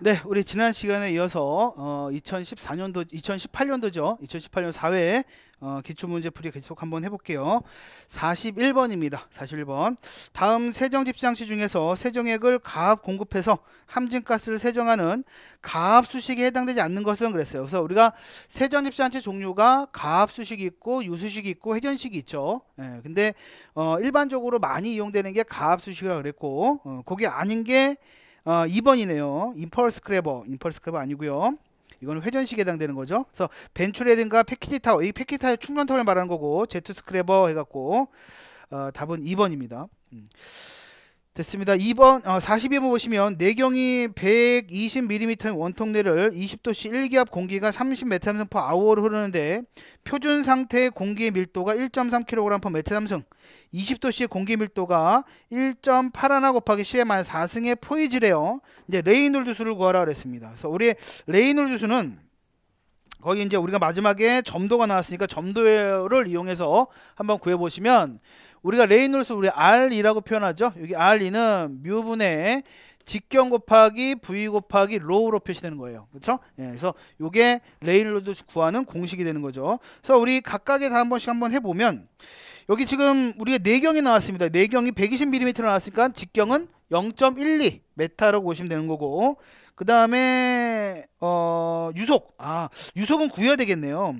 네, 우리 지난 시간에 이어서 어, 2014년도, 2018년도죠. 2018년 4회 어, 기출문제 풀이 계속 한번 해볼게요. 41번입니다. 41번. 다음 세정 집시장치 중에서 세정액을 가압 공급해서 함진가스를 세정하는 가압 수식에 해당되지 않는 것은 그랬어요. 그래서 우리가 세정 집시장치 종류가 가압 수식이 있고 유수식이 있고 회전식이 있죠. 예, 근데 어, 일반적으로 많이 이용되는 게 가압 수식이라 그랬고 어, 그게 아닌 게 2번이네요. 임펄스 크래버, 임펄스 크래버 아니고요. 이건 회전식에 해당되는 거죠. 그래서 벤츄레든가 패키지 타워, 이 패키지 타워 충전탑를 말하는 거고 제트 스크래버 해갖고 어, 답은 2번입니다. 음. 됐습니다. 2번 어, 42번 보시면 내경이 1 2 0 m m 원통내를 20도씨 1기압 공기가 30m/s 아워로 흐르는데 표준 상태의 공기의 밀도가 1.3kg/m3 2 0도씨 공기 밀도가 1.81 곱하기 10에 마 4승의 포이즈래요. 이제 레이놀드 수를 구하라 그랬습니다. 그래서 우리 레이놀드 수는 거의 이제 우리가 마지막에 점도가 나왔으니까 점도를 이용해서 한번 구해보시면 우리가 레이놀스 우리 R이라고 표현하죠. 여기 R이는 뮤분의 직경 곱하기 V 곱하기 로우로 표시되는 거예요. 그렇죠? 예, 그래서 이게 레이놀드 구하는 공식이 되는 거죠. 그래서 우리 각각에 다한 번씩 한 번 해보면 여기 지금 우리의 내경이 네 나왔습니다. 내경이 120mm 나왔으니까 직경은 0.12 메타로 보시면 되는 거고 그 다음에 어, 유속 아 유속은 구해야 되겠네요.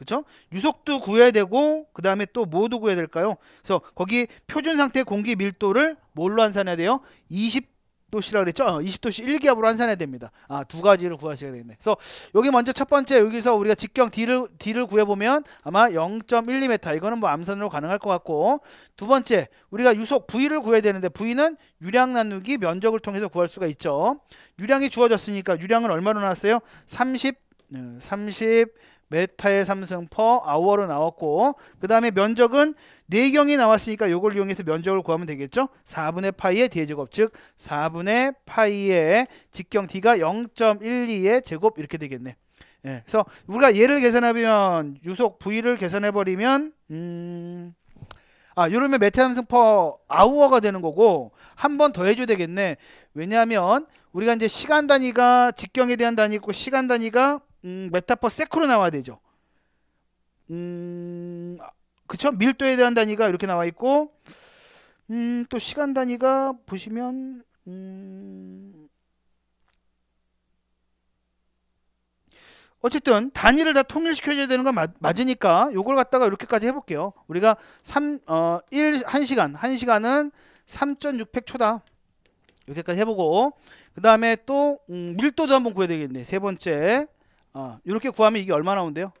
그렇죠? 유속도 구해야 되고 그 다음에 또 뭐도 구해야 될까요? 그래서 거기 표준 상태 공기 밀도를 뭘로 환산해야 돼요? 20도씨라 그랬죠? 어, 20도씨 1기압으로 환산해야 됩니다. 아 두 가지를 구하셔야 되겠네. 그래서 여기 먼저 첫 번째 여기서 우리가 직경 D를 D를 구해보면 아마 0.1m 이거는 뭐 암산으로 가능할 것 같고 두 번째 우리가 유속 V를 구해야 되는데 V는 유량 나누기 면적을 통해서 구할 수가 있죠. 유량이 주어졌으니까 유량을 얼마로 나왔어요? 30 30 음, 메타의 삼성퍼 아워로 나왔고 그 다음에 면적은 4경이 나왔으니까 이걸 이용해서 면적을 구하면 되겠죠 4분의 파이의 대제곱 즉 4분의 파이의 직경 d가 0.12의 제곱 이렇게 되겠네 예, 그래서 우리가 얘를 계산하면 유속 v를 계산해버리면 음... 아, 이러면 메타삼성퍼 아우어가 되는 거고 한 번 더 해줘야 되겠네 왜냐하면 우리가 이제 시간 단위가 직경에 대한 단위 있고 시간 단위가 음, 메타퍼 세크로 나와야 되죠. 음, 그쵸? 밀도에 대한 단위가 이렇게 나와 있고, 음, 또 시간 단위가 보시면, 음, 어쨌든 단위를 다 통일시켜줘야 되는 건 맞, 맞으니까 요걸 갖다가 이렇게까지 해볼게요. 우리가 3, 어, 1, 1시간, 1시간은 3.600초다. 이렇게까지 해보고 그 다음에 또 음, 밀도도 한번 구해야 되겠네. 세 번째 어, 이렇게 구하면 이게 얼마 나온대요?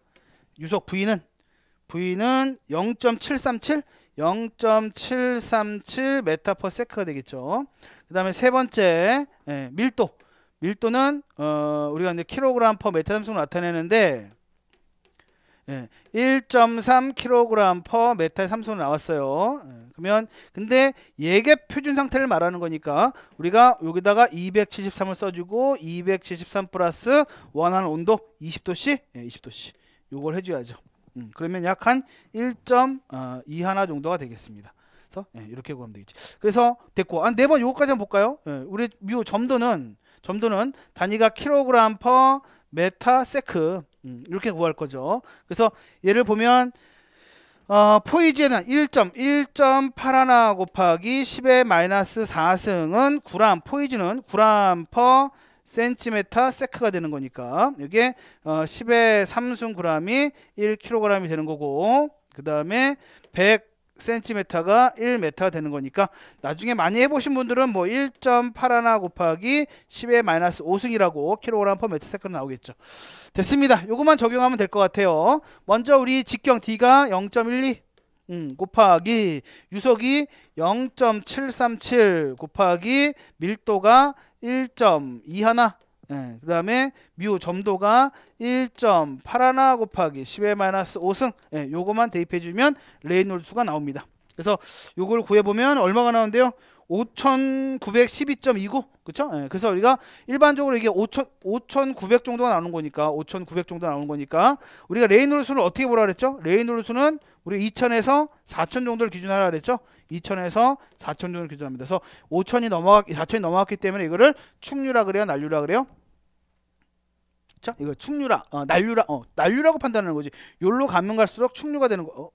유속 V는 V는 0.737 0.737 메타 퍼 세크가 되겠죠. 그 다음에 세 번째 예, 밀도 밀도는 어, 우리가 이제 킬로그램 퍼 메타 삼수로 나타내는데 예, 1.3kg per 메탈 소는 나왔어요. 예, 그러면 근데 예계 표준 상태를 말하는 거니까 우리가 여기다가 273을 써주고 273 플러스 원하는 온도 20도씨, 예, 20도씨 요걸 해줘야죠. 음, 그러면 약한 1.2 어, 하나 정도가 되겠습니다. 그래서 예, 이렇게 구하면 되겠지. 그래서 됐고, 아, 네번 요거까지 한번 볼까요? 예, 우리 묘 점도는 점도는 단위가 킬로그램 퍼 메타 세크 음, 이렇게 구할 거죠. 그래서 예를 보면 어, 포이즈에는 1 1.8 하나 곱하기 10의 마이너스 4승은 9람, 포이즈는 9람 퍼 센티메타 세크가 되는 거니까 이게 어, 10의 3승 9람이 1kg이 되는 거고 그 다음에 100 cm가 1m 되는 거니까 나중에 많이 해보신 분들은 뭐 1.8 하나 곱하기 10의 마이너스 5승이라고 킬로그램 퍼 메트 세컨드 나오겠죠. 됐습니다. 요것만 적용하면 될 것 같아요. 먼저 우리 직경 D가 0.12 음, 곱하기 유속이 0.737 곱하기 밀도가 1.2 하나 네, 예, 그 다음에 뮤 점도가 1.81 곱하기 10의 마이너스 5승 네, 예, 요거만 대입해주면 레이놀드수가 나옵니다. 그래서 요걸 구해보면 얼마가 나오는데요? 5,912.29 그쵸? 예, 그래서 우리가 일반적으로 이게 5천, 5,900 정도가 나오는 거니까 5,900 정도 나오는 거니까 우리가 레이놀드 수를 어떻게 보라 그랬죠? 레이놀드 수는 우리 2,000에서 4,000 정도를 기준하라 그랬죠? 2,000에서 4,000 정도를 기준합니다. 그래서 5,000이 넘어갔 4,000이 넘어갔기 때문에 이거를 충류라 그래요, 난류라 그래요? 그 이거 충류라, 어, 난류라, 어, 난류라고 판단하는 거지. 욜로 가면 갈수록 충류가 되는 거. 어?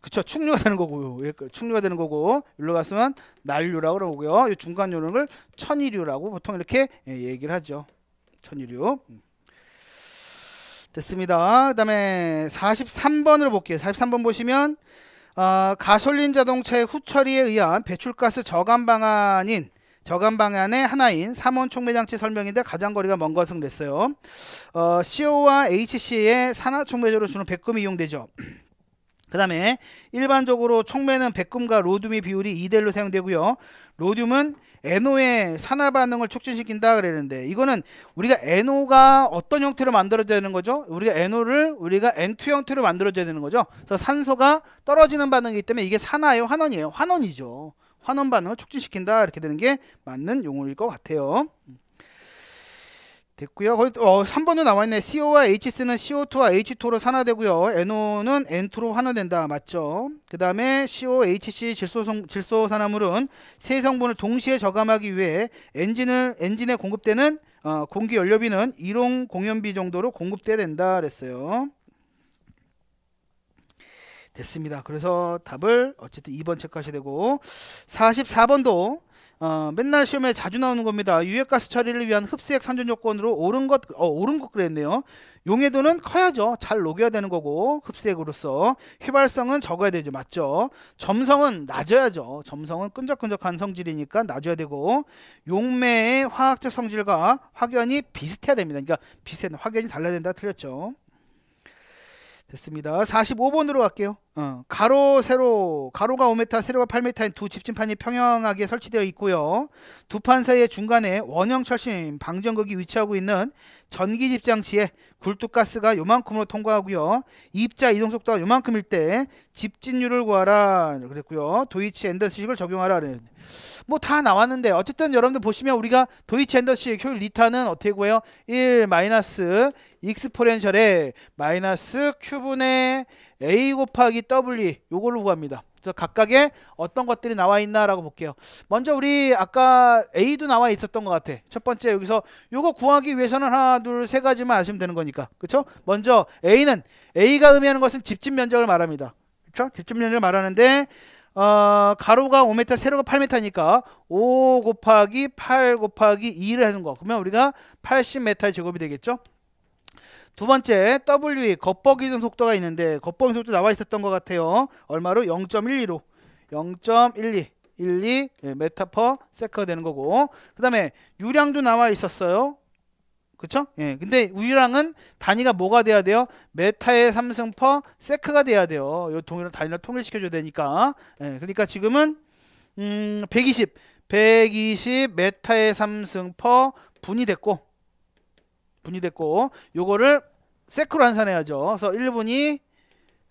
그쵸? 충류가 되는 거고, 요 예, 충류가 그 되는 거고, 욜로 갔으면 난류라고 그러고요. 이 중간 요령을 천일류라고 보통 이렇게 예, 얘기를 하죠. 천일류. 음. 됐습니다. 그 다음에 4 3번으로 볼게요. 43번 보시면 어, 가솔린 자동차의 후처리에 의한 배출가스 저감 방안인 저감 방안의 하나인 삼원 촉매장치 설명인데 가장 거리가 먼 것은 그랬어요. 어, CO와 HC의 산화 촉매제로 주는 백금이 이용되죠. 그 다음에 일반적으로 촉매는 백금과 로듐의 비율이 2대1로 사용되고요. 로듐은 NO의 산화 반응을 촉진시킨다 그랬는데 이거는 우리가 NO가 어떤 형태로 만들어져야 되는 거죠? 우리가 NO를 우리가 N2 형태로 만들어져야 되는 거죠. 그래서 산소가 떨어지는 반응이기 때문에 이게 산화예요? 환원이에요? 환원이죠. 환원 반응을 촉진시킨다 이렇게 되는 게 맞는 용어일 것 같아요. 됐고요. 어, 3번도 나와 있네. CO와 H스는 CO2와 H2로 산화되고요. NO는 N2로 환원된다 맞죠? 그다음에 CO, HC 질소성 질소산화물은 세 성분을 동시에 저감하기 위해 엔진을 엔진에 공급되는 어, 공기 연료비는 일용 공연비 정도로 공급돼야 된다 그랬어요. 됐습니다. 그래서 답을 어쨌든 2번 체크하셔야 되고 44번도 어, 맨날 시험에 자주 나오는 겁니다. 유해가스 처리를 위한 흡수액 산전 조건으로 옳은 것, 어, 옳은 것 그랬네요. 용해도는 커야죠. 잘 녹여야 되는 거고, 흡수액으로서. 휘발성은 적어야 되죠. 맞죠? 점성은 낮아야죠. 점성은 끈적끈적한 성질이니까 낮아야 되고, 용매의 화학적 성질과 확연이 비슷해야 됩니다. 그러니까 비슷한 확연이 달라야 된다. 틀렸죠. 됐습니다. 45번으로 갈게요. 어, 가로 세로 가로가 5m 세로가 8m인 두 집진판이 평행하게 설치되어 있고요. 두 판 사이의 중간에 원형 철심 방전극이 위치하고 있는 전기집 장치에 굴뚝가스가 요만큼으로 통과하고요. 입자 이동 속도가 요만큼일 때 집진율을 구하라 그랬고요. 도이치 엔더스식을 적용하라 뭐 다 나왔는데 어쨌든 여러분들 보시면 우리가 도이치 엔더스식 효율 리타는 어떻게 구해요? 1 마이너스 익스포렌셜의 마이너스 큐분의 a 곱하기 w 요걸로 구합니다. 그래서 각각의 어떤 것들이 나와 있나라고 볼게요. 먼저 우리 아까 a도 나와 있었던 것 같아. 첫 번째 여기서 요거 구하기 위해서는 하나 둘 세 가지만 아시면 되는 거니까. 그렇죠? 먼저 a는 a가 의미하는 것은 집집 면적을 말합니다. 그렇죠? 집집 면적을 말하는데 어, 가로가 5m, 세로가 8m니까 5 곱하기 8 곱하기 2를 하는 거. 그러면 우리가 80m의 제곱이 되겠죠? 두 번째 W e, 겉보기 좀 속도가 있는데 겉보기 속도 나와 있었던 것 같아요. 얼마로? 0.12로 0.12 12 메타퍼 세커 되는 거고 그 다음에 유량도 나와 있었어요 그쵸? 예, 근데 우유랑은 단위가 뭐가 돼야 돼요? 메타의 삼승퍼 세크가 돼야 돼요. 요 동일한 단위를 통일시켜줘야 되니까. 예, 그러니까 지금은 음, 120, 120 메타의 삼승퍼 분이 됐고 분이됐고 요거를 세크로 환산해야죠. 그래서 1분이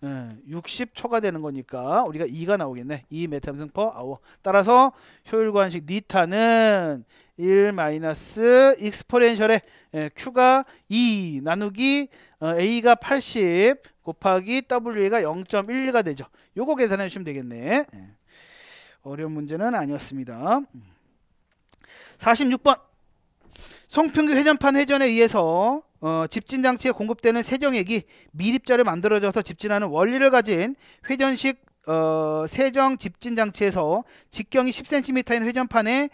60초가 예, 되는 거니까 우리가 2가 나오겠네. 2 메타함승 퍼 아워. 따라서 효율 관식 니타는 1 마이너스 익스포렌셜의 예, Q가 2 나누기 어, A가 80 곱하기 W가 0 1 2가 되죠. 요거 계산해 주시면 되겠네. 예. 어려운 문제는 아니었습니다. 46번 음. 성평교 회전판 회전에 의해서 어, 집진 장치에 공급되는 세정액이 미립자를 만들어져서 집진하는 원리를 가진 회전식 어, 세정 집진 장치에서 직경이 10cm인 회전판에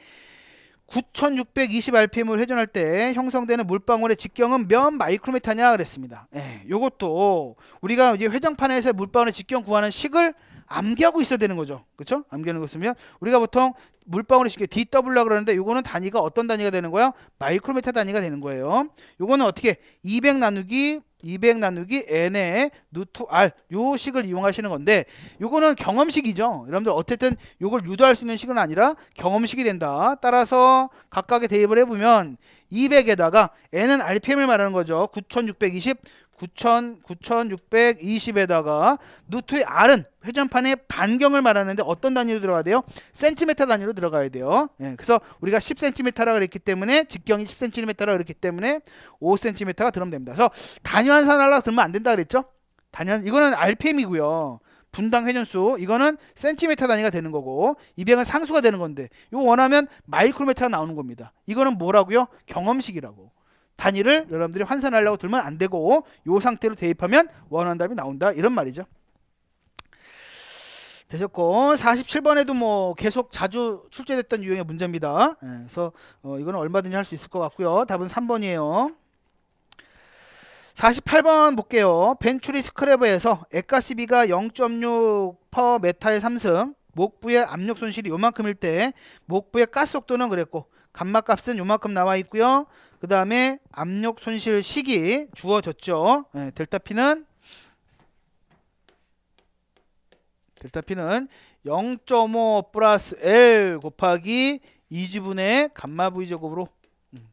9620rpm을 회전할 때 형성되는 물방울의 직경은 몇 마이크로미터냐 그랬습니다. 예, 요것도 우리가 이제 회전판에서 물방울의 직경 구하는 식을 암기하고 있어야 되는 거죠. 그렇죠? 암기하는 것이면 우리가 보통 물방울이 쉽게 DW라 고 그러는데 이거는 단위가 어떤 단위가 되는 거야? 마이크로메타 단위가 되는 거예요. 이거는 어떻게 200 나누기 200 나누기 n의 루트 r 요 식을 이용하시는 건데 요거는 경험식이죠. 여러분들 어쨌든 요걸 유도할 수 있는 식은 아니라 경험식이 된다. 따라서 각각의 대입을 해보면 200에다가 n은 rpm을 말하는 거죠. 9620 9 0 9,620에다가 누트의 R은 회전판의 반경을 말하는데 어떤 단위로 들어가야 돼요? 센티미터 단위로 들어가야 돼요. 예, 그래서 우리가 10cm라고 그랬기 때문에 직경이 10cm라고 그랬기 때문에 5cm가 들으면 됩니다. 그래서 단위환산 하려고 들면 안 된다 그랬죠? 단위환 이거는 RPM이고요. 분당 회전수 이거는 센티미터 단위가 되는 거고 200은 상수가 되는 건데 이거 원하면 마이크로미터가 나오는 겁니다. 이거는 뭐라고요? 경험식이라고. 단위를 여러분들이 환산하려고 들면 안 되고 요 상태로 대입하면 원하는 답이 나온다 이런 말이죠. 되셨고 47번에도 뭐 계속 자주 출제됐던 유형의 문제입니다. 예, 그래서 어, 이거는 얼마든지 할 수 있을 것 같고요. 답은 3번이에요. 48번 볼게요. 벤츄리 스크래버에서 에가시비가 0.6 퍼 메타의 3승, 목부의 압력 손실이 요만큼일 때 목부의 가스 속도는 그랬고 감마값은 요만큼 나와 있고요. 그 다음에 압력 손실 시기 주어졌죠. 네, 델타 P는 델타 P는 0.5 플러스 L 곱하기 2지분의 감마 V 제곱으로 음.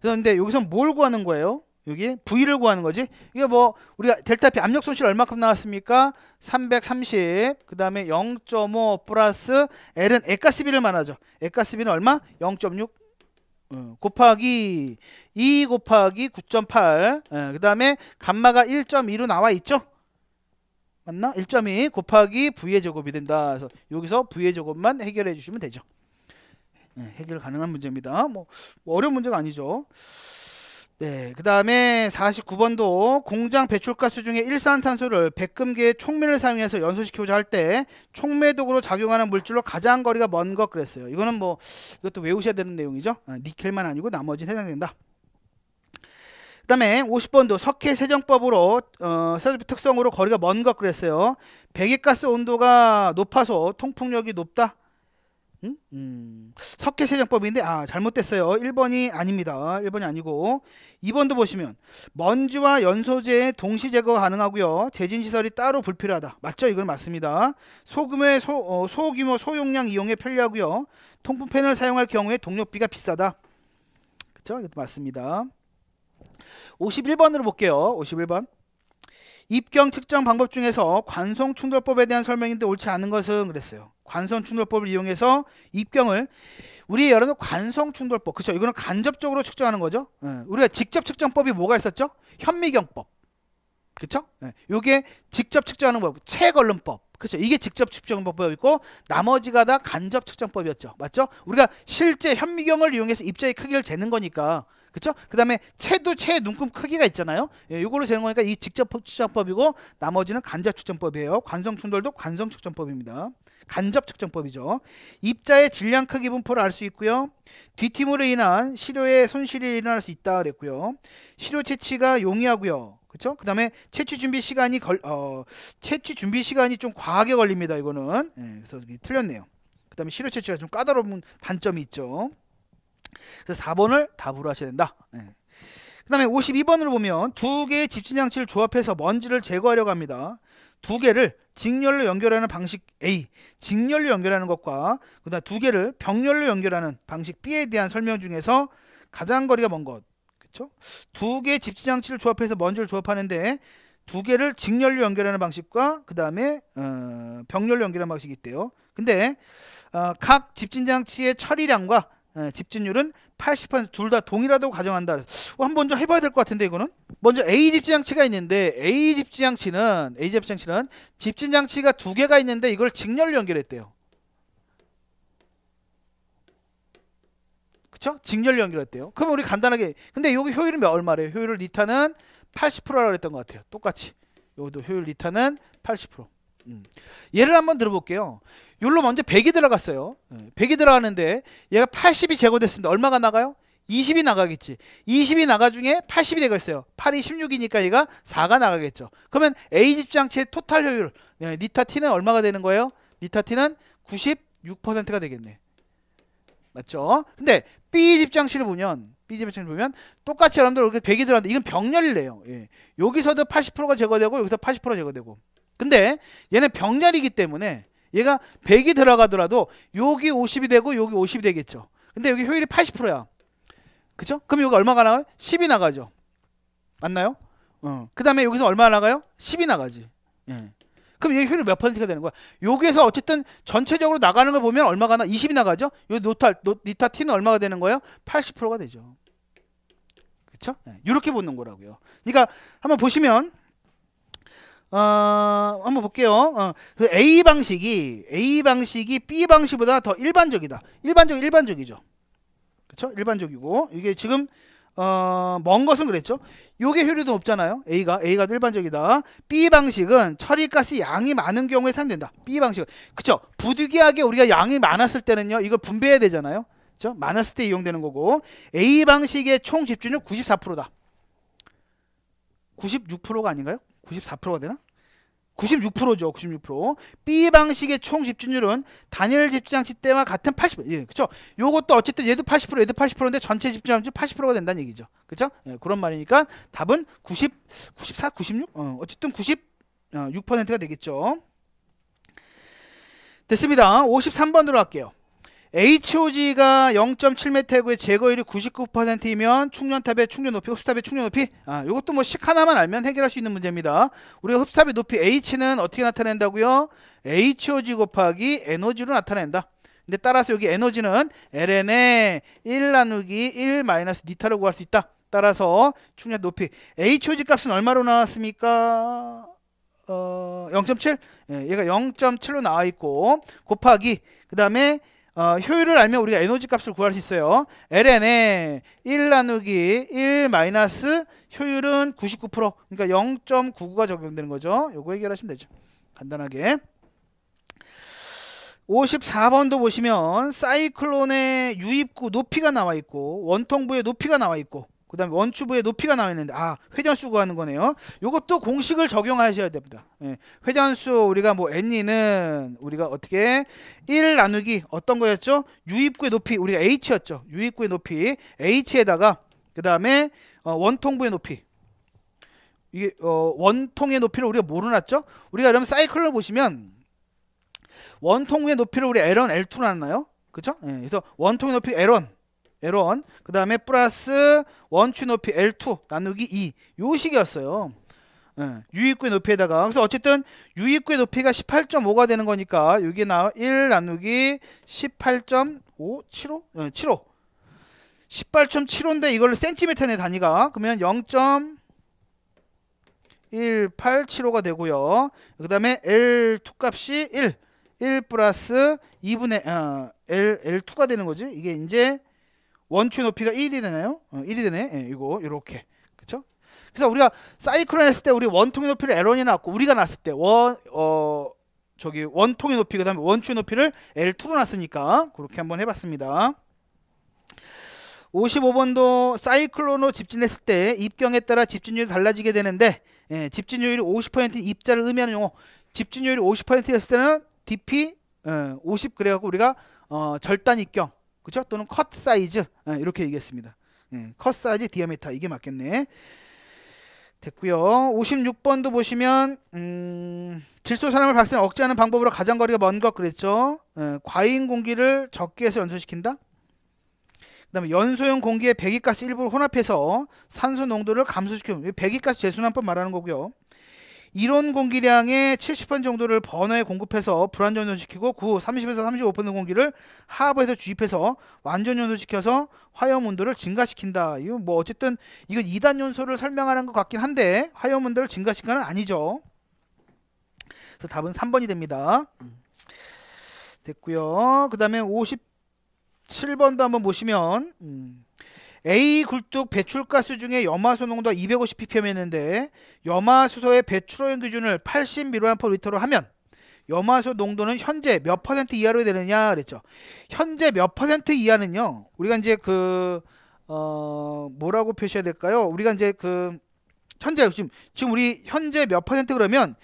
그런데 여기서 뭘 구하는 거예요? 여기 V를 구하는 거지. 이게 뭐 우리가 델타 P 압력 손실 얼마큼 나왔습니까? 330. 그다음에 0.5 플러스 L은 액가스비를 말하죠. 액가스비는 얼마? 0.6 어, 곱하기 2 곱하기 9.8그 예, 다음에 감마가 1.2로 나와 있죠 맞나? 1.2 곱하기 v의 제곱이 된다 그래서 여기서 v의 제곱만 해결해 주시면 되죠 예, 해결 가능한 문제입니다 뭐 어려운 문제가 아니죠 네, 그 다음에 49번도 공장 배출가스 중에 일산탄소를 백금기의 촉매를 사용해서 연소시키고자 할 때 촉매독으로 작용하는 물질로 가장 거리가 먼 것 그랬어요. 이거는 뭐 이것도 외우셔야 되는 내용이죠. 아, 니켈만 아니고 나머지는 해당된다. 그 다음에 50번도 석회 세정법으로 어, 특성으로 거리가 먼 것 그랬어요. 배기가스 온도가 높아서 통풍력이 높다. 음? 석회세정법인데 아 잘못됐어요 1번이 아닙니다 1번이 아니고 2번도 보시면 먼지와 연소재 동시 제거 가능하고요 재진시설이 따로 불필요하다 맞죠 이건 맞습니다 소금의 소, 어, 소규모 소용량 이용에 편리하고요 통풍 팬을 사용할 경우에 동력비가 비싸다 그쵸 이것도 맞습니다 51번으로 볼게요 51번 입경 측정 방법 중에서 관송 충돌법에 대한 설명인데 옳지 않은 것은 그랬어요 관성 충돌법을 이용해서 입경을 우리 여러분 관성 충돌법 그렇죠 이거는 간접적으로 측정하는 거죠 예. 우리가 직접 측정법이 뭐가 있었죠 현미경법 그렇죠 예. 요게 직접 측정하는 법 체걸름법 그렇죠 이게 직접 측정법이었고 나머지가 다 간접 측정법이었죠 맞죠 우리가 실제 현미경을 이용해서 입자의 크기를 재는 거니까 그렇죠? 그 다음에 채도 채 눈금 크기가 있잖아요. 이걸로 재는 거니까 이 직접 추정법이고 나머지는 간접 추정법이에요. 관성 충돌도 관성 측정법입니다. 간접 측정법이죠. 입자의 질량 크기 분포를 알 수 있고요. 뒤팀으로 인한 시료의 손실이 일어날 수 있다 그랬고요. 시료 채취가 용이하고요. 그쵸 그다음에 채취 준비 시간이 걸, 어, 채취 준비 시간이 좀 과하게 걸립니다. 이거는 예, 그래서 틀렸네요. 그다음에 시료 채취가 좀 까다로운 단점이 있죠. 그래서 4번을 답으로 하셔야 된다. 네. 그 다음에 52번을 보면 두 개의 집진장치를 조합해서 먼지를 제거하려고 합니다. 두 개를 직렬로 연결하는 방식 A, 직렬로 연결하는 것과 그다음 두 개를 병렬로 연결하는 방식 B에 대한 설명 중에서 가장 거리가 먼 것, 그렇두 개의 집지장치를 조합해서 먼지를 조합하는데 두 개를 직렬로 연결하는 방식과 그 다음에 어, 병렬로 연결하는 방식이 있대요. 근데 어, 각 집진장치의 처리량과 예, 집진율은 80%둘 다 동일하다고 가정한다. 어, 한번 먼 해봐야 될 것 같은데 이거는 먼저 A 집진장치가 있는데 A 집진장치는 A 집진장치는 집진장치가 두 개가 있는데 이걸 직렬 연결했대요. 그쵸? 직렬 연결했대요. 그럼 우리 간단하게 근데 여기 효율은 몇 얼마래요? 효율을 리타는 80%라고 했던 것 같아요. 똑같이 여기도 효율 리타는 80%. 음. 예를 한번 들어볼게요. 여기로 먼저 100이 들어갔어요. 100이 예, 들어가는데 얘가 80이 제거됐습니다. 얼마가 나가요? 20이 나가겠지. 20이 나가 중에 80이 되있어요 8이 16이니까 얘가 4가 나가겠죠. 그러면 A 집장치의 토탈 효율, 네, 니타 T는 얼마가 되는 거예요? 니타 T는 96%가 되겠네. 맞죠? 근데 B 집장치를 보면 B 집장치를 보면 똑같이 여러분들 이렇게 100이 들어갔는데 이건 병렬이래요. 예. 여기서도 80%가 제거되고 여기서 80% 제거되고. 근데 얘는 병렬이기 때문에 얘가 100이 들어가더라도 여기 50이 되고 여기 50이 되겠죠. 근데 여기 효율이 80%야. 그쵸? 그럼 여기 얼마가 나와요? 10이 나가죠. 맞나요? 어. 그 다음에 여기서 얼마 나가요? 10이 나가지. 예. 그럼 여기 효율이 몇 퍼센트가 되는 거야? 여기에서 어쨌든 전체적으로 나가는 걸 보면 얼마가 나? 20이 나가죠? 요 노타, 노, 니타 t는 얼마가 되는 거예요? 80%가 되죠. 그쵸? 예. 이렇게 보는 거라고요. 그러니까 한번 보시면 어, 한번 볼게요. 어, 그 A 방식이 A 방식이 B 방식보다 더 일반적이다. 일반적 일반적이죠. 그렇죠? 일반적이고 이게 지금 어, 먼 것은 그랬죠. 요게 효율도 높잖아요. A가 A가 일반적이다. B 방식은 처리가스 양이 많은 경우에 사용된다. B 방식은 그쵸? 부득이하게 우리가 양이 많았을 때는요. 이걸 분배해야 되잖아요. 그쵸? 많았을 때 이용되는 거고 A 방식의 총 집중률 94%다. 96%가 아닌가요? 94%가 되나? 96%죠. 96%. B 방식의 총 집중률은 단일 집중장치 때와 같은 80%. 예, 그쵸 요것도 어쨌든 얘도 80% 얘도 80%인데 전체 집중장치 80%가 된다는 얘기죠. 그쵸 예, 그런 말이니까 답은 90 94 96 어, 어쨌든 96%가 되겠죠. 됐습니다. 53번으로 할게요. HOG가 0.7m의 제거율이 99%이면 충전탑의 충전 높이, 흡수탑의 충전 높이 아, 이것도 뭐 식 하나만 알면 해결할 수 있는 문제입니다. 우리가 흡수탑의 높이 H는 어떻게 나타낸다고요? HOG 곱하기 에너지로 나타낸다. 근데 따라서 여기 에너지는 LN의 1 나누기 1 마이너스 니타를 구할 수 있다. 따라서 충전 높이 HOG 값은 얼마로 나왔습니까? 어, 0.7? 예, 얘가 0.7로 나와 있고 곱하기 그 다음에 어, 효율을 알면 우리가 에너지 값을 구할 수 있어요. LN에 1 나누기 1 마이너스 효율은 99% 그러니까 0.99가 적용되는 거죠. 요거 해결하시면 되죠. 간단하게. 54번도 보시면 사이클론의 유입구 높이가 나와 있고 원통부의 높이가 나와 있고 그 다음에 원추부의 높이가 나와 있는데 아 회전수 구하는 거네요 이것도 공식을 적용하셔야 됩니다 예, 회전수 우리가 뭐 n이는 우리가 어떻게 1 나누기 어떤 거였죠 유입구의 높이 우리가 h였죠 유입구의 높이 h에다가 그 다음에 어, 원통부의 높이 이게 어, 원통의 높이를 우리가 모르놨죠 우리가 여러분 사이클로 보시면 원통의 높이를 우리 L1, L2로 나나요 그쵸? 예, 그래서 원통의 높이 L1 에론 그 다음에 플러스 원추 높이 L2 나누기 2 요식이었어요 예, 유입구의 높이에다가 그래서 어쨌든 유입구의 높이가 18.5가 되는 거니까 여기 나1 와 나누기 18.5 7호 예, 7호 18.75인데 이걸 센티미터네 단위가 그러면 0.1875가 되고요 그 다음에 L2 값이 1 1 플러스 2분의 어, L, L2가 되는 거지 이게 이제 원추 의 높이가 1이 되나요? 어, 1이 되네. 예, 이거 이렇게. 그렇죠? 그래서 우리가 사이클론 했을 때 우리 원통의 높이를 에론이 났고 우리가 났을 때 원 어 저기 원통의 높이 그다음에 원추 의 높이를 L2로 났으니까 그렇게 한번 해 봤습니다. 55번도 사이클론으로 집진했을 때 입경에 따라 집진율이 달라지게 되는데 예, 집진율이 50%인 입자를 의미하는 용어 집진율이 50%였을 때는 DP 50 어, 그래갖고 우리가 어, 절단 입경 그렇죠? 또는 컷 사이즈 예, 이렇게 얘기했습니다. 컷 사이즈 디아미터 이게 맞겠네. 됐고요. 56번도 보시면 음, 질소 산화물 발생을 억제하는 방법으로 가장 거리가 먼 것 그랬죠. 예, 과잉 공기를 적게 해서 연소시킨다. 그 다음에 연소형 공기에 배기가스 일부를 혼합해서 산소 농도를 감소시켜면 배기가스 재순환법 말하는 거고요. 이론 공기량의 70%번 정도를 버너에 공급해서 불완전연소시키고 9, 그 30에서 35%번 공기를 하부에서 주입해서 완전연소시켜서 화염 온도를 증가시킨다. 이거 뭐 어쨌든 이건 2단 연소를 설명하는 것 같긴 한데 화염 온도를 증가시키는 아니죠. 그래서 답은 3번이 됩니다. 됐고요. 그 다음에 57번도 한번 보시면 음. A 굴뚝 배출가스 중에 염화수농도 250ppm였는데 염화수소의 배출원 기준을 80mg/L로 하면 염화수 농도는 현재 몇 퍼센트 이하로 되느냐 그랬죠. 현재 몇 퍼센트 이하는요. 우리가 이제 그어 뭐라고 표시해야 될까요? 우리가 이제 그 현재 지금 지금 우리 현재 몇 퍼센트 그러면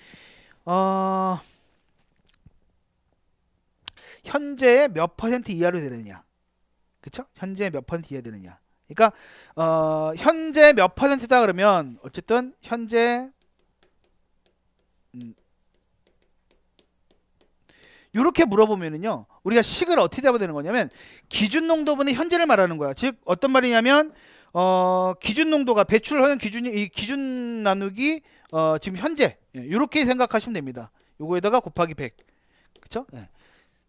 어현재몇 퍼센트 이하로 되느냐. 그쵸? 현재 몇 퍼센트 이하 되느냐. 그러니까 어, 현재 몇 퍼센트다 그러면 어쨌든 현재 이렇게 음, 물어보면은요 우리가 식을 어떻게 잡아야 되는 거냐면 기준 농도분의 현재를 말하는 거야 즉 어떤 말이냐면 어, 기준 농도가 배출하는 기준이 이 기준 나누기 어, 지금 현재 이렇게 예, 생각하시면 됩니다 요거에다가 곱하기 100 그쵸? 네.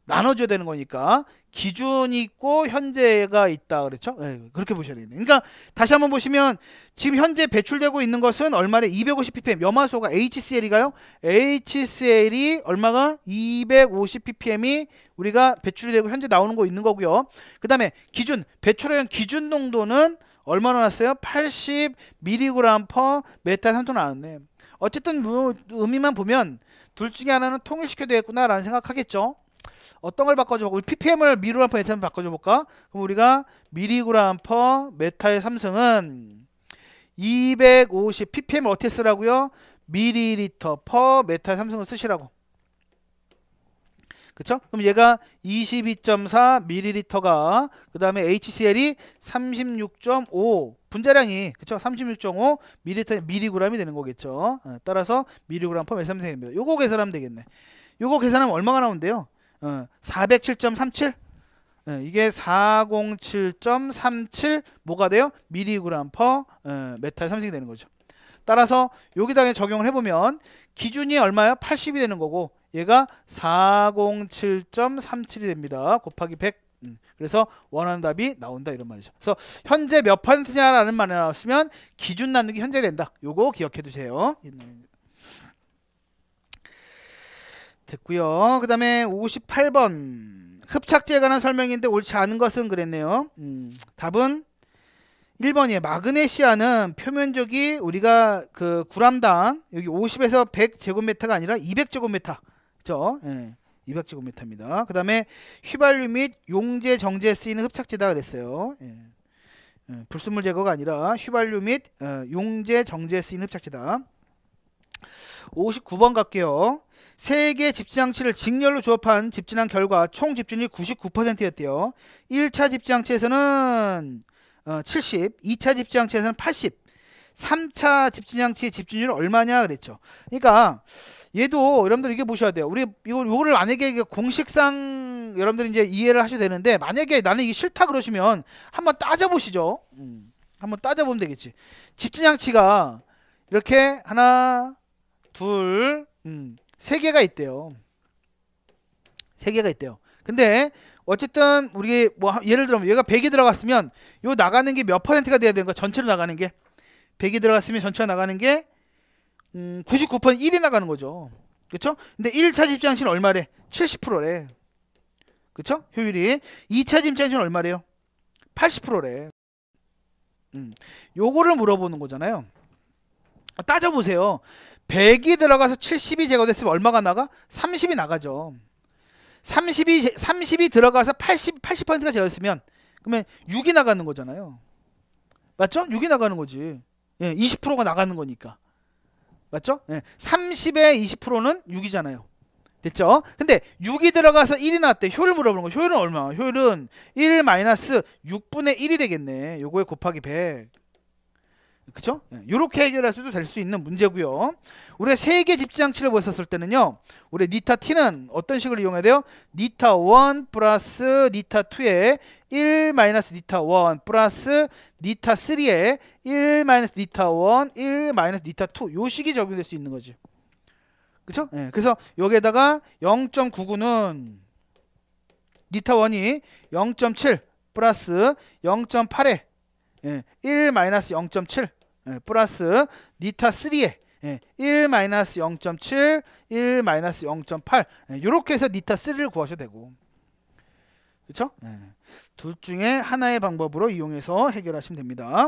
나눠줘야 되는 거니까 기준이 있고 현재가 있다 그렇죠? 네, 그렇게 보셔야 되겠네. 그러니까 다시 한번 보시면 지금 현재 배출되고 있는 것은 얼마래? 250ppm. 염화소가 HCl이가요? HCl이 얼마가 250ppm이 우리가 배출이 되고 현재 나오는 거 있는 거고요. 그다음에 기준 배출량 기준 농도는 얼마 나왔어요? 80mg/m 메탄산소 나왔네. 어쨌든 뭐 의미만 보면 둘 중에 하나는 통일시켜야 되겠구나라는 생각하겠죠. 어떤 걸 바꿔줘 볼까? 우리 ppm을 미로람퍼 메타를 바꿔줘 볼까? 그럼 우리가 미리그람퍼 메타의 삼성은 250 ppm을 어떻게 쓰라고요? 미리리터 퍼 메타 삼성을 쓰시라고. 그쵸? 그럼 얘가 22.4 밀리리터가 그 다음에 HCl이 36.5 분자량이 그쵸? 36.5 밀리리터 미리그램이 되는 거겠죠. 어, 따라서 미리그램 포 메삼생입니다. 요거 계산하면 되겠네. 요거 계산하면 얼마가 나온대요? 어, 407.37 어, 예, 이게 407.37 뭐가 돼요? 미리그램 퍼 어, 메탈 삼성이 되는 거죠. 따라서 여기다가 적용을 해보면 기준이 얼마예 80이 되는 거고 얘가 407.37이 됩니다. 곱하기 100 음, 그래서 원하는 답이 나온다 이런 말이죠. 그래서 현재 몇 퍼센트냐라는 말이 나왔으면 기준 나누기 현재 된다. 요거 기억해 두세요. 됐고요. 그 다음에 58번 흡착제에 관한 설명인데 옳지 않은 것은 그랬네요. 음, 답은 1번이에요. 마그네시아는 표면적이 우리가 그 구람당 여기 50에서 100제곱미터가 아니라 200제곱미터. 그죠? 예. 200제곱미터입니다. 그 다음에 휘발유 및 용제 정제에 쓰이는 흡착제다 그랬어요. 예. 예 불순물 제거가 아니라 휘발유 및 어, 용제 정제에 쓰이는 흡착제다. 59번 갈게요. 세개 집지장치를 직렬로 조합한 집진한 결과 총 집진이 99%였대요. 1차 집지장치에서는 70, 어, 2차 집지장치에서는 80, 3차 집진장치의 집중률 얼마냐 그랬죠. 그러니까 얘도 여러분들 이게 보셔야 돼요. 우리 이거 요거를 만약에 공식상 여러분들 이제 이해를 하셔야 되는데 만약에 나는 이게 싫다 그러시면 한번 따져 보시죠. 음, 한번 따져 보면 되겠지. 집진장치가 이렇게 하나, 둘, 음, 세 개가 있대요. 세 개가 있대요. 근데 어쨌든 우리 뭐 예를 들면 얘가 100이 들어갔으면 요 나가는 게 몇 퍼센트가 돼야 되는 거야? 전체로 나가는 게 100이 들어갔으면 전체로 나가는 게 음, 99% 1이 나가는 거죠. 그렇죠? 근데 1차 집장치는 얼마래? 70%래. 그렇죠? 효율이 2차 집장치는 얼마래요? 80%래. 음. 요거를 물어보는 거잖아요. 따져보세요. 100이 들어가서 70이 제거됐으면 얼마가 나가? 30이 나가죠. 30이 30이 들어가서 80 80%가 제거됐으면 그러면 6이 나가는 거잖아요. 맞죠? 6이 나가는 거지. 예, 20%가 나가는 거니까. 맞죠? 예, 30에 20%는 6이잖아요. 됐죠? 근데 6이 들어가서 1이 나왔대. 효율 물어보는 거. 효율은 얼마? 효율은 1 6분의 1이 되겠네. 요거에 곱하기 100. 그렇죠 이렇게 예, 해결할 수도 될 수 있는 문제고요. 우리의 세개 집장치를 보였을 때는요. 우리 니타 t는 어떤 식으로 이용해야 돼요? 니타 1 플러스 니타 2에 1 마이너스 니타 1 플러스 니타 3에 1 마이너스 니타 1, 1 마이너스 니타 2 요식이 적용될 수 있는 거지. 그쵸? 예, 그래서 여기에다가 0.99는 니타 1이 0.7 플러스 0.8에 예, 1 마이너스 0.7 예, 플러스 니타 3에 예, 1 마이너스 0.7, 1 마이너스 0.8 예, 이렇게 해서 니타 3를 구하셔도 되고 그렇 예, 둘 중에 하나의 방법으로 이용해서 해결하시면 됩니다.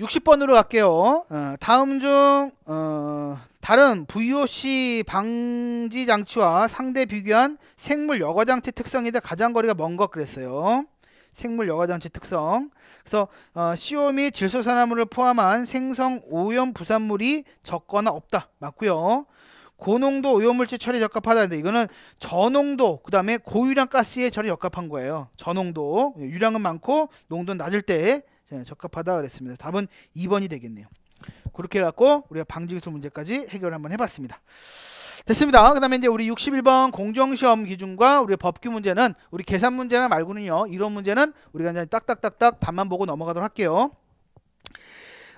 60번으로 갈게요. 어, 다음 중 어, 다른 VOC 방지 장치와 상대 비교한 생물 여과 장치 특성에 대해 가장 거리가 먼 것 그랬어요. 생물 여과장치 특성. 그래서 어, 시오 및 질소산화물을 포함한 생성 오염 부산물이 적거나 없다. 맞고요. 고농도 오염물질 처리 적합하다는데 이거는 저농도 그다음에 고유량 가스의 처리 적합한 거예요. 저농도 유량은 많고 농도는 낮을 때 예, 적합하다 그랬습니다. 답은 2번이 되겠네요. 그렇게 해갖고 우리가 방지기술 문제까지 해결 한번 해봤습니다. 됐습니다. 그 다음에 이제 우리 61번 공정시험 기준과 우리 법규 문제는 우리 계산 문제나 말고는요. 이런 문제는 우리가 이제 딱딱딱딱 답만 보고 넘어가도록 할게요.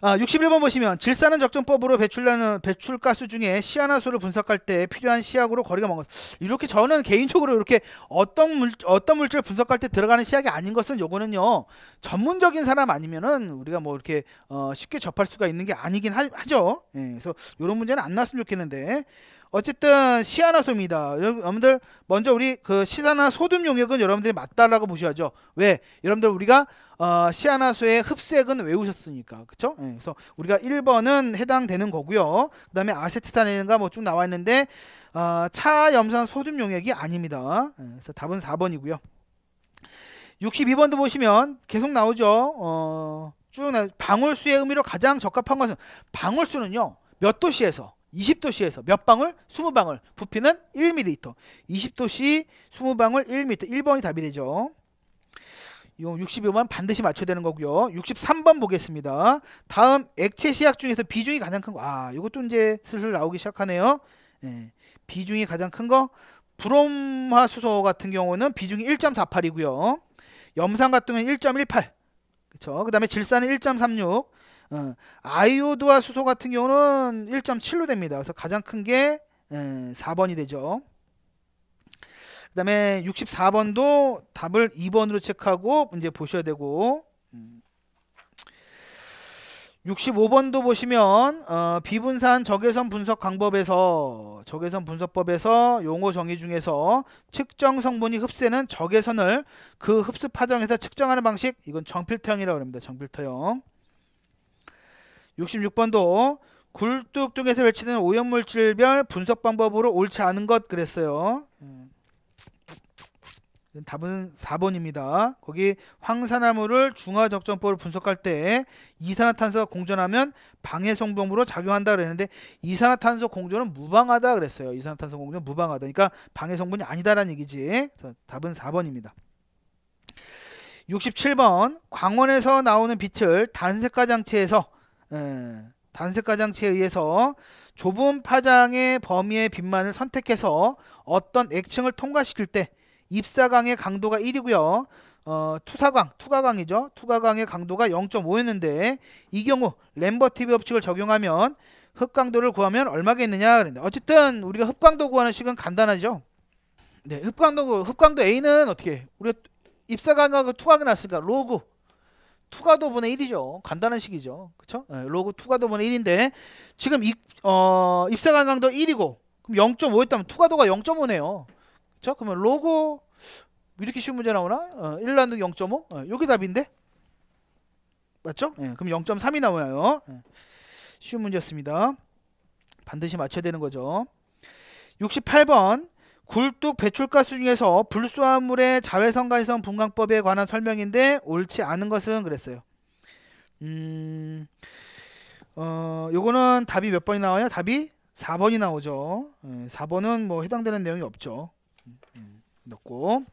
아, 61번 보시면 질산은 적정법으로 배출하는 배출가스 중에 시아나소를 분석할 때 필요한 시약으로 거리가 먼 것. 이렇게 저는 개인적으로 이렇게 어떤 물 어떤 물질 을 분석할 때 들어가는 시약이 아닌 것은 요거는요 전문적인 사람 아니면은 우리가 뭐 이렇게 어, 쉽게 접할 수가 있는 게 아니긴 하, 죠 예, 그래서 이런 문제는 안 났으면 좋겠는데 어쨌든 시아나소입니다. 여러분들 먼저 우리 그 시아나 소듐 용액은 여러분들이 맞다라고 보셔야죠. 왜? 여러분들 우리가 어, 시아나소의 흡색은 외우셨으니까. 그쵸? 예, 그래서 우리가 1번은 해당되는 거고요. 그 다음에 아세트산는가뭐 쭉 나와 있는데 어, 차염산 소듐 용액이 아닙니다. 예, 그래서 답은 4번이고요. 62번도 보시면 계속 나오죠. 어, 쭉 나, 방울수의 의미로 가장 적합한 것은 방울수는요. 몇 도시에서 20도씨에서 몇 방울? 20방울. 부피는 1ml. 20도씨 20방울 1m. 1번이 답이 되죠. 이 65만 반드시 맞춰야 되는 거고요. 63번 보겠습니다. 다음 액체 시약 중에서 비중이 가장 큰 거. 아, 이것도 이제 슬슬 나오기 시작하네요. 예, 비중이 가장 큰 거. 브롬화수소 같은 경우는 비중이 1.48이고요. 염산 같은 경우는 1.18. 그쵸? 그 다음에 질산은 1.36, 어, 아이오드와 수소 같은 경우는 1.7로 됩니다. 그래서 가장 큰 게 4번이 예, 되죠. 그 다음에 64번도 답을 2번으로 체크하고 이제 보셔야 되고 65번도 음, 보시면 어, 비분산 적외선 분석 방법에서 적외선 분석법에서 용어 정의 중에서 측정 성분이 흡수되는 적외선을 그 흡수 파장에서 측정하는 방식 이건 정필터형이라고 합니다. 정필터형 66번도 굴뚝뚝에서 배치되는 오염물질별 분석 방법으로 옳지 않은 것 그랬어요. 예. 답은 4번입니다. 거기 황산화물을 중화적정법으로 분석할 때 이산화탄소가 공존하면 방해성분으로 작용한다 그랬는데 이산화탄소 공존은 무방하다 그랬어요. 이산화탄소 공전 무방하다. 그러니까 방해성분이 아니다라는 얘기지. 답은 4번입니다. 67번 광원에서 나오는 빛을 단색화 장치에서 예, 단색가장치에 의해서 좁은 파장의 범위의 빛만을 선택해서 어떤 액층을 통과시킬 때입사광의 강도가 1이고요. 어, 투사광, 투과광이죠. 투과광의 강도가 0.5였는데 이 경우 램버티브 법칙을 적용하면 흡강도를 구하면 얼마겠느냐 그랬는데 어쨌든 우리가 흡강도 구하는 식은 간단하죠. 네, 흡강도 흡강도 A는 어떻게 우리가 입사광하고 투광이 났으니까 로그 투가도 분의 1이죠. 간단한 식이죠. 그쵸? 네, 로그 투가도 분의 1인데 지금 입, 어, 입사간 강도 1이고 그럼 0.5였다면 투가도가 0.5네요. 그쵸? 그러면 로그 이렇게 쉬운 문제 나오나? 어, 1라운드 0.5? 어, 요게 답인데? 맞죠? 예, 그럼 0.3이 나와요. 예, 쉬운 문제였습니다. 반드시 맞춰야 되는 거죠. 68번 굴뚝 배출가스 중에서 불소화물의 자외선가시성 분광법에 관한 설명인데 옳지 않은 것은 그랬어요. 음, 어, 요거는 답이 몇 번이 나와요? 답이 4번이 나오죠. 4번은 예, 뭐 해당되는 내용이 없죠. 음, 음, 넣고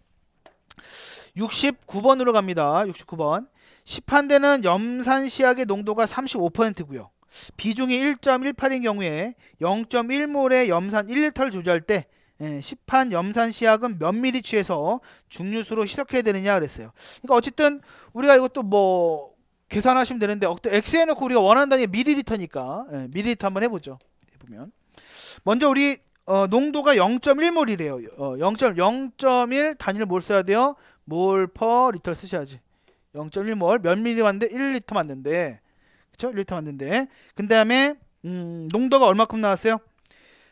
69번으로 갑니다. 69번. 시판되는 염산 시약의 농도가 35%고요. 비중이 1.18인 경우에 0.1몰의 염산 1리터를 조절할 때 예, 시판 염산 시약은 몇 미리 취해서 중류수로 시작해야 되느냐 그랬어요. 그러니까 어쨌든 우리가 이것도 뭐 계산하시면 되는데 어, 또 x 해놓고 우리가 원하는 단위 미리리터니까 예, 미리리터 한번 해보죠. 보면 먼저 우리 어, 농도가 0.1몰이래요. 어, 0.0.1 단위를 뭘 써야 돼요? 몰퍼 리터 쓰셔야지. 0.1몰 몇 미리 왔는데 1리터 맞는데 그쵸? 1리터 맞는데 그 다음에 음, 농도가 얼마큼 나왔어요?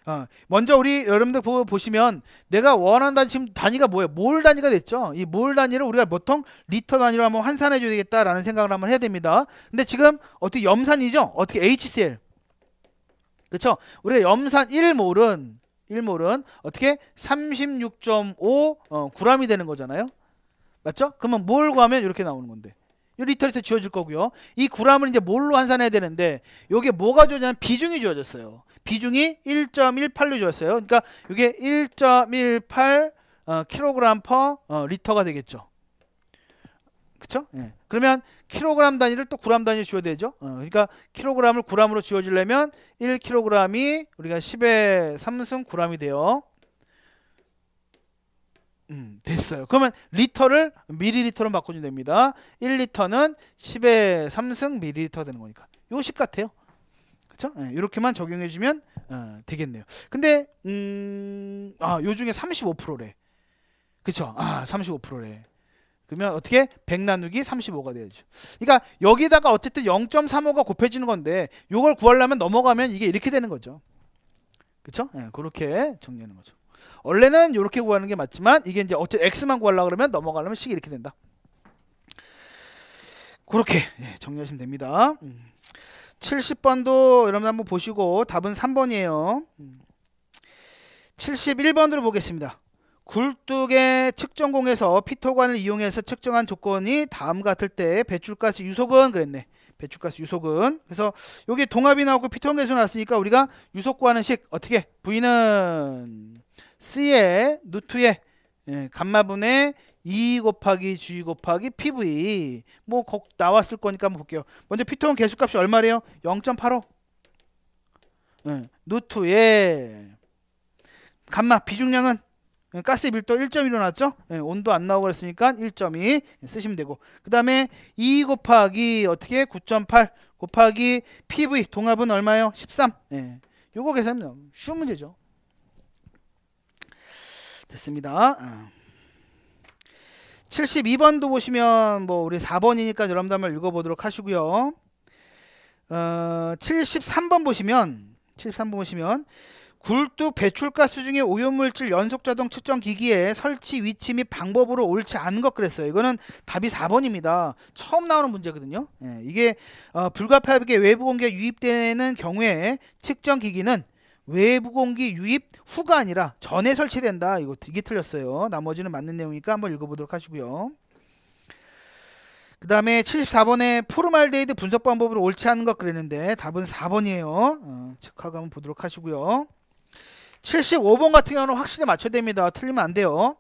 어, 먼저 우리 여러분들 보시면 내가 원하는 단위 지금 단위가 뭐예요? 몰 단위가 됐죠. 이 몰 단위를 우리가 보통 리터 단위로 한번 환산해 줘야 되겠다라는 생각을 한번 해야 됩니다. 근데 지금 어떻게 염산이죠? 어떻게 HCl 그쵸 우리가 염산 1몰은 1몰은 어떻게 36.5 어, g이 되는 거잖아요. 맞죠? 그러면 몰 구하면 이렇게 나오는 건데. 요 리터리터 지워질 거고요. 이 구람을 이제 뭘로 환산해야 되는데 요게 뭐가 주어졌냐면 비중이 주어졌어요 비중이 1.18로 지웠어요. 그러니까 이게 1.18 어, 킬로그램 퍼 어, 리터가 되겠죠. 그쵸? 예. 그러면 킬로그램 단위를 또 구람 단위로 지워야 되죠. 어, 그러니까 킬로그램을 구람으로 지워지려면 1킬로그램이 우리가 10의 3승 구람이 돼요. 음, 됐어요. 그러면 리터를 밀리리터로 바꿔주면 됩니다. 1리터는 10의 3승 밀리리터 되는 거니까. 요식 같아요. 그쵸? 예, 이렇게만 적용해주면 어, 되겠네요. 근데 음, 아, 요 중에 35%래. 그쵸? 아, 35%래. 그러면 어떻게 100 나누기 35가 돼야죠. 그러니까 여기다가 어쨌든 0.35가 곱해지는 건데 요걸 구하려면 넘어가면 이게 이렇게 되는 거죠. 그쵸? 예, 그렇게 정리하는 거죠. 원래는 이렇게 구하는 게 맞지만 이게 이제 어째 x만 구하려고 그러면 넘어가려면 식이 이렇게 된다. 그렇게 예, 정리하시면 됩니다. 70번도 음. 여러분 한번 보시고 답은 3번이에요. 71번으로 음. 보겠습니다. 굴뚝의 측정공에서 피토관을 이용해서 측정한 조건이 다음 같을 때 배출가스 유속은 그랬네. 배출가스 유속은 그래서 여기 동압이 나오고 피토관 계수 나왔으니까 우리가 유속 구하는 식 어떻게 부인은 C의 루트의 예, 감마분의 2 e 곱하기 G 곱하기 PV 뭐 나왔을 거니까 한번 볼게요. 먼저 피톤 계수값이 얼마래요? 0.85 네, 루트의 감마 비중량은 예, 가스 밀도 1.1로 나왔죠? 네, 온도 안 나오고 그랬으니까 1.2 쓰시면 되고 그 다음에 2 e 곱하기 어떻게 9.8 곱하기 PV 동합은 얼마예요? 13 네, 요거 계산합니다. 쉬운 문제죠. 됐습니다. 72번도 어. 보시면 뭐 우리 4번이니까 여러분도 한번 읽어보도록 하시고요. 어, 73번 보시면 73번 보시면 굴뚝 배출가스 중에 오염물질 연속자동 측정 기기의 설치 위치 및 방법으로 옳지 않은 것 그랬어요. 이거는 답이 4번입니다. 처음 나오는 문제거든요. 예, 이게 어, 불가피하게 외부 공기가 유입되는 경우에 측정 기기는 외부 공기 유입 후가 아니라 전에 설치된다. 이거 이게 틀렸어요. 나머지는 맞는 내용이니까 한번 읽어보도록 하시고요. 그 다음에 74번에 포르말데이드 분석 방법으로 옳지 않은 것 그랬는데 답은 4번이에요. 어, 즉체하고 한번 보도록 하시고요. 75번 같은 경우는 확실히 맞춰야 됩니다. 틀리면 안 돼요.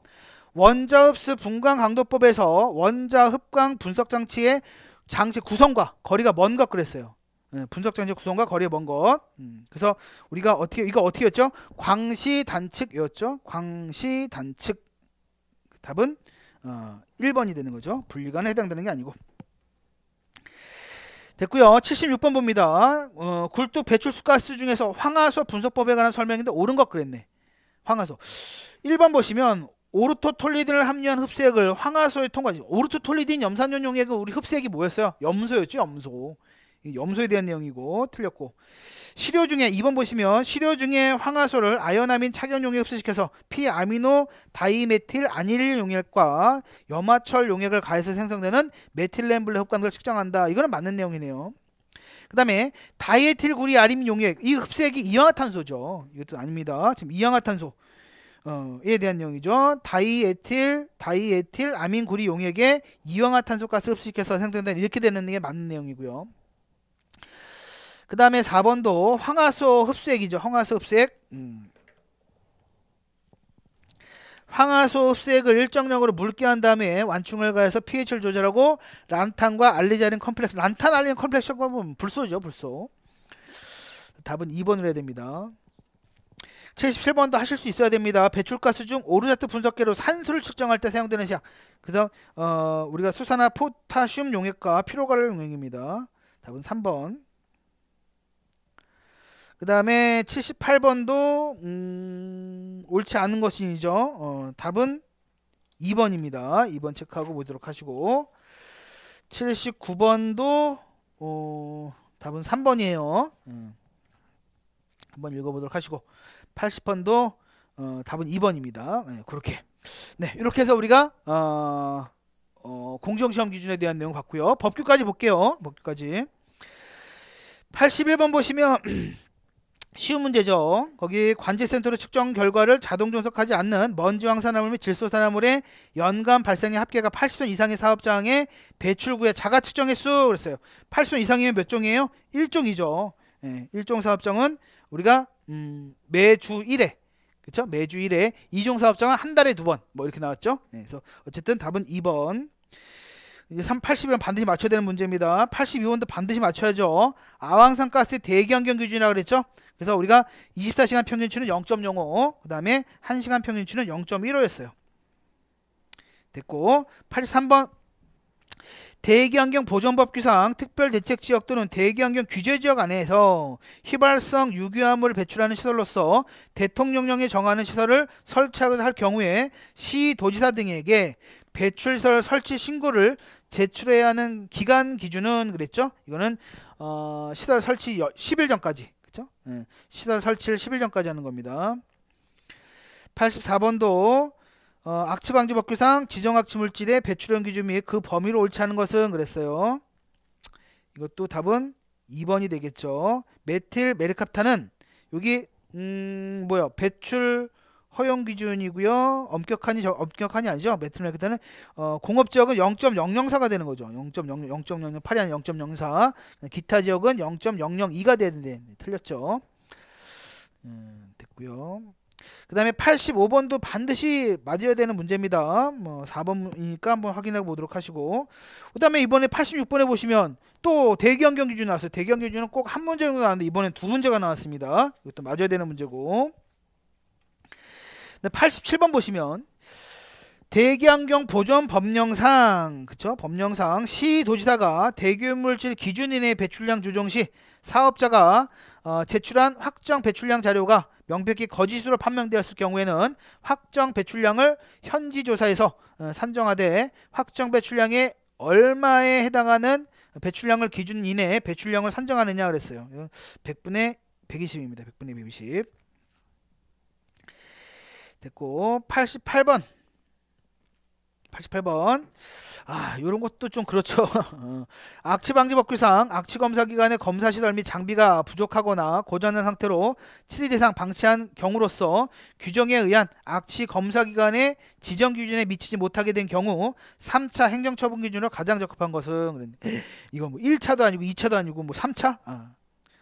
원자흡수 분광 강도법에서 원자흡광 분석 장치의 장치 구성과 거리가 먼 것 그랬어요. 예, 분석장치 구성과 거리에먼 것. 음, 그래서 우리가 어떻게 이거 어떻게였죠? 광시 단측이었죠. 광시 단측 답은 어, 1번이 되는 거죠. 분리관에 해당되는 게 아니고. 됐고요. 76번 봅니다. 어, 굴뚝 배출수 가스 중에서 황화소 분석법에 관한 설명인데 옳은 것 그랬네. 황화소. 1번 보시면 오르토톨리딘을 함유한 흡색을 황화소에 통과하죠. 오르토톨리딘 염산연용액은 우리 흡색이 뭐였어요? 염소였죠, 염소. 염소에 대한 내용이고 틀렸고 시료 중에 2번 보시면 시료 중에 황화소를 아연아민 착연 용액 흡수시켜서 피아미노 다이메틸 아닐 용액과 염화철 용액을 가해서 생성되는 메틸렌블레 흡관을 측정한다. 이거는 맞는 내용이네요. 그 다음에 다이에틸구리 아림 용액 이 흡수액이 이황화탄소죠. 이것도 아닙니다. 지금 이황화탄소 어, 에 대한 내용이죠. 다이에틸, 다이에틸 아민 구리 용액에 이황화탄소 가스 흡수시켜서 생성된 이렇게 되는 게 맞는 내용이고요. 그 다음에 4번도 황화소 흡수액이죠. 황화소 흡수액. 음. 황화소 흡수액을 일정량으로 묽게 한 다음에 완충을 가해서 pH를 조절하고 란탄과 알리자린 컴플렉스, 란탄 알리자린 컴플렉스 보면 불소죠, 불소. 답은 2번으로 해야 됩니다. 77번도 하실 수 있어야 됩니다. 배출가스 중 오르자트 분석계로 산소를 측정할 때 사용되는 시약. 그래서 어, 우리가 수산화 포타슘 용액과 피로갈 용액입니다. 답은 3번. 그 다음에 78번도 음, 옳지 않은 것이죠. 어, 답은 2번입니다. 2번 체크하고 보도록 하시고 79번도 어, 답은 3번이에요. 음. 예. 한번 읽어보도록 하시고 80번도 어, 답은 2번입니다. 네, 예, 그렇게 네 이렇게 해서 우리가 어, 어, 공정시험 기준에 대한 내용 봤고요. 법규까지 볼게요. 법규까지 81번 보시면 쉬운 문제죠. 거기 관제센터로 측정 결과를 자동 종속하지 않는 먼지 황산화물 및 질소 산화물의 연간 발생의 합계가 80톤 이상의 사업장에 배출구의 자가 측정 횟수 그랬어요. 80톤 이상이면 몇 종이에요? 1종이죠. 예, 1종 사업장은 우리가 음, 매주 1회 그렇죠? 매주 1회 2종 사업장은 한 달에 두 번 뭐 이렇게 나왔죠. 예, 그래서 어쨌든 답은 2번. 380이랑 반드시 맞춰야 되는 문제입니다. 82번도 반드시 맞춰야죠. 아황산 가스의 대기환경 기준이라고 그랬죠? 그래서 우리가 24시간 평균치는 0.05, 그 다음에 1시간 평균치는 0.15였어요. 됐고, 83번. 대기환경 보존법규상 특별대책지역 또는 대기환경 규제지역 안에서 휘발성 유기화물을 배출하는 시설로서 대통령령에 정하는 시설을 설치할 경우에 시, 도지사 등에게 배출설 설치 신고를 제출해야 하는 기간 기준은 그랬죠? 이거는 어, 시설 설치 10일 전까지 그죠? 예, 시설 설치를 11년까지 하는 겁니다. 84번도 어, 악취방지 법규상 지정악취 물질의 배출형 기준 및 그 범위를 옳지 않은 것은 그랬어요. 이것도 답은 2번이 되겠죠. 메틸 메르캅탄은 여기 음 뭐야 배출 허용 기준이고요. 엄격하니 저, 엄격하니 아니죠. 매트랭크는 어, 공업 지역은 0.004가 되는 거죠. 0.00 0.008이 아니라 0.04. 기타 지역은 0.002가 되는데 틀렸죠. 음, 됐고요. 그다음에 85번도 반드시 맞아야 되는 문제입니다. 뭐 4번이니까 한번 확인해 보도록 하시고. 그다음에 이번에 86번에 보시면 또 대기환경 기준 나왔어요. 대기환경 기준은 꼭 한 문제 정도 나왔는데 이번엔 두 문제가 나왔습니다. 이것도 맞아야 되는 문제고. 근데 87번 보시면 대기환경 보존 법령상 그쵸 법령상 시 도지사가 대기물질 기준 인의 배출량 조정 시 사업자가 어, 제출한 확정 배출량 자료가 명백히 거짓으로 판명되었을 경우에는 확정 배출량을 현지 조사에서 어, 산정하되 확정 배출량의 얼마에 해당하는 배출량을 기준 이내 배출량을 산정하느냐 그랬어요. 100분의 어, 120입니다. 100분의 120. 됐고 88번 88번 아요런 것도 좀 그렇죠 어, 악취방지법규상 악취검사 기관의 검사시설 및 장비가 부족하거나 고장난 상태로 7일 이상 방치한 경우로서 규정에 의한 악취검사 기관의 지정 기준에 미치지 못하게 된 경우 3차 행정처분 기준으로 가장 적합한 것은 그랬네. 이건 뭐 1차도 아니고 2차도 아니고 뭐 3차 아.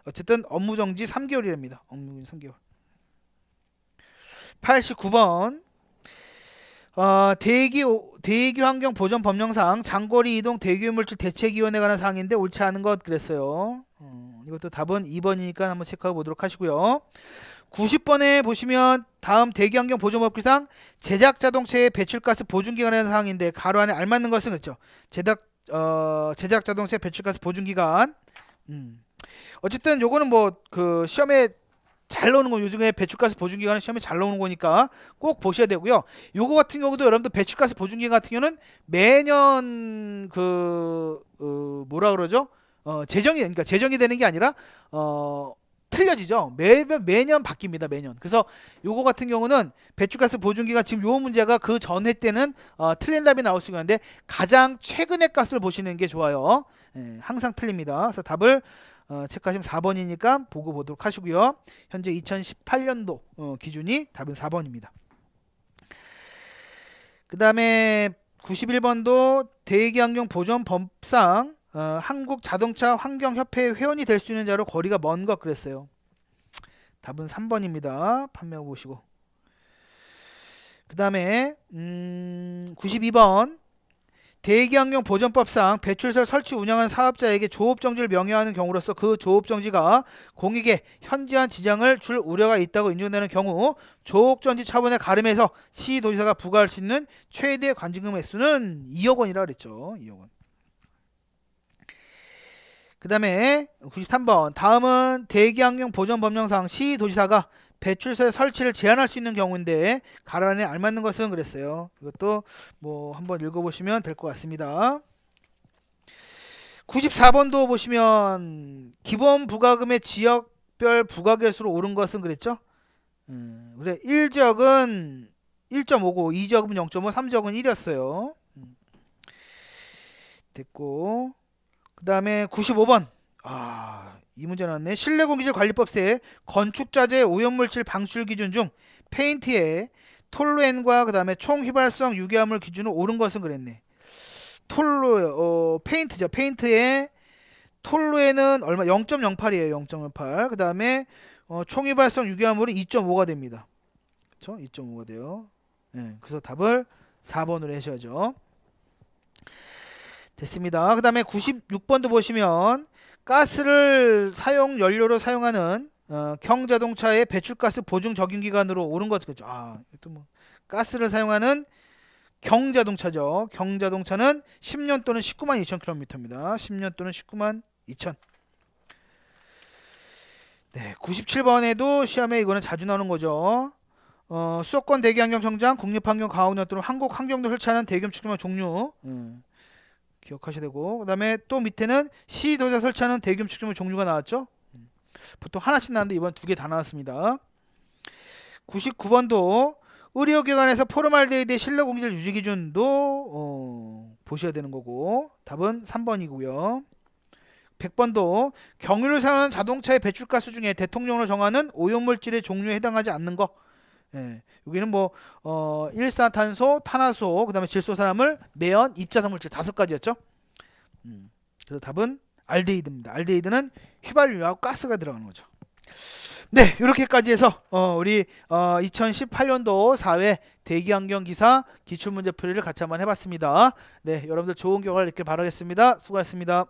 어쨌든 업무정지 3개월이랍니다 업무정지 3개월 89번 어, 대기 대기 환경 보전 법령상 장거리 이동 대규물질 대책위원회 관한 사항인데 옳지 않은 것 그랬어요. 음, 이것도 답은 2번이니까 한번 체크해 보도록 하시고요. 90번에 보시면 다음 대기환경 보전법규상 제작 자동차의 배출가스 보증기간에 관한 사항인데 가로 안에 알맞는 것은 그렇죠. 제작 어, 제작 자동차 배출가스 보증기간. 음. 어쨌든 요거는 뭐 그 시험에 잘 나오는 거 요즘에 배출가스 보증기관은 시험에 잘 나오는 거니까 꼭 보셔야 되고요. 요거 같은 경우도 여러분들 배출가스 보증기관 같은 경우는 매년 그 어, 뭐라 그러죠? 어, 재정이 그러니까 재정이 되는 게 아니라 어 틀려지죠. 매년 매년 바뀝니다. 매년. 그래서 요거 같은 경우는 배출가스 보증기가 지금 요 문제가 그 전해 때는 어, 틀린 답이 나올 수 있는데 가장 최근의 가스를 보시는 게 좋아요. 예, 항상 틀립니다. 그래서 답을 어, 체크하시면 4번이니까 보고 보도록 하시고요. 현재 2018년도 어, 기준이 답은 4번입니다. 그 다음에 91번도 대기환경 보전 법상 어, 한국 자동차 환경협회 회원이 될 수 있는 자로 거리가 먼 것 그랬어요. 답은 3번입니다. 판매하고 보시고그 다음에 음, 92번 대기환경 보전법상 배출설 설치 운영하는 사업자에게 조업정지를 명예하는 경우로서 그 조업정지가 공익에 현저한 지장을 줄 우려가 있다고 인정되는 경우 조업정지 처분에 가름해서 시도지사가 부과할 수 있는 최대 관징금 액수는 2억 원이라 고 그랬죠. 2억 원. 그 다음에 93번 다음은 대기환경 보전 법령상 시도지사가 배출소의 설치를 제한할 수 있는 경우인데 가란에 알맞는 것은 그랬어요. 이것도 뭐 한번 읽어보시면 될 것 같습니다. 94번도 보시면 기본 부가금의 지역별 부가계수로 오른 것은 그랬죠. 음, 1지역은 1.5고 2지역은 0.5, 3지역은 1이었어요. 음. 됐고 그 다음에 95번 아이 문제 나왔네. 실내공기질 관리법세 건축자재 오염물질 방출 기준 중 페인트에 톨루엔과 그 다음에 총휘발성 유기함을 기준으로 옳은 것은 그랬네. 톨루 어 페인트죠. 페인트에 톨루에는 얼마 0.08이에요. 0.08. 그 다음에 어, 총휘발성 유기함으로 2.5가 됩니다. 그렇죠? 2.5가 돼요. 예, 그래서 답을 4번으로 하셔야죠. 됐습니다. 그 다음에 96번도 보시면 가스를 사용 연료로 사용하는 어, 경자동차의 배출가스 보증 적용 기간으로 오른 것 그죠? 아, 이것도 뭐 가스를 사용하는 경자동차죠. 경자동차는 10년 또는 19만 2천 킬로미터입니다. 10년 또는 19만 2천. 네, 97번에도 시험에 이거는 자주 나오는 거죠. 어, 수도권 대기환경 청장 국립환경 과온연도로 한국 환경도 설치하는 대기염 측정 종류. 음. 기억하셔야 되고 그 다음에 또 밑에는 시 도자 설치하는 대규모 측정물 종류가 나왔죠. 음. 보통 하나씩 나왔는데 이번 두 개 다 나왔습니다. 99번도 의료기관에서 포르말데이드 실내 공기질 유지 기준도 어, 보셔야 되는 거고 답은 3번이고요. 100번도 경유를 사용하는 자동차의 배출가스 중에 대통령으로 정하는 오염물질의 종류에 해당하지 않는 거 예, 여기는 뭐 어, 일산탄소, 탄화소, 그 다음에 질소산화물, 매연, 입자산물질 다섯 가지였죠. 음, 그래서 답은 알데히드입니다. 알데히드는 휘발유하고 가스가 들어가는 거죠. 네, 이렇게까지 해서 어, 우리 어, 2018년도 사회 대기환경 기사 기출문제 풀이를 같이 한번 해봤습니다. 네, 여러분들 좋은 결과를 있길 바라겠습니다. 수고하셨습니다.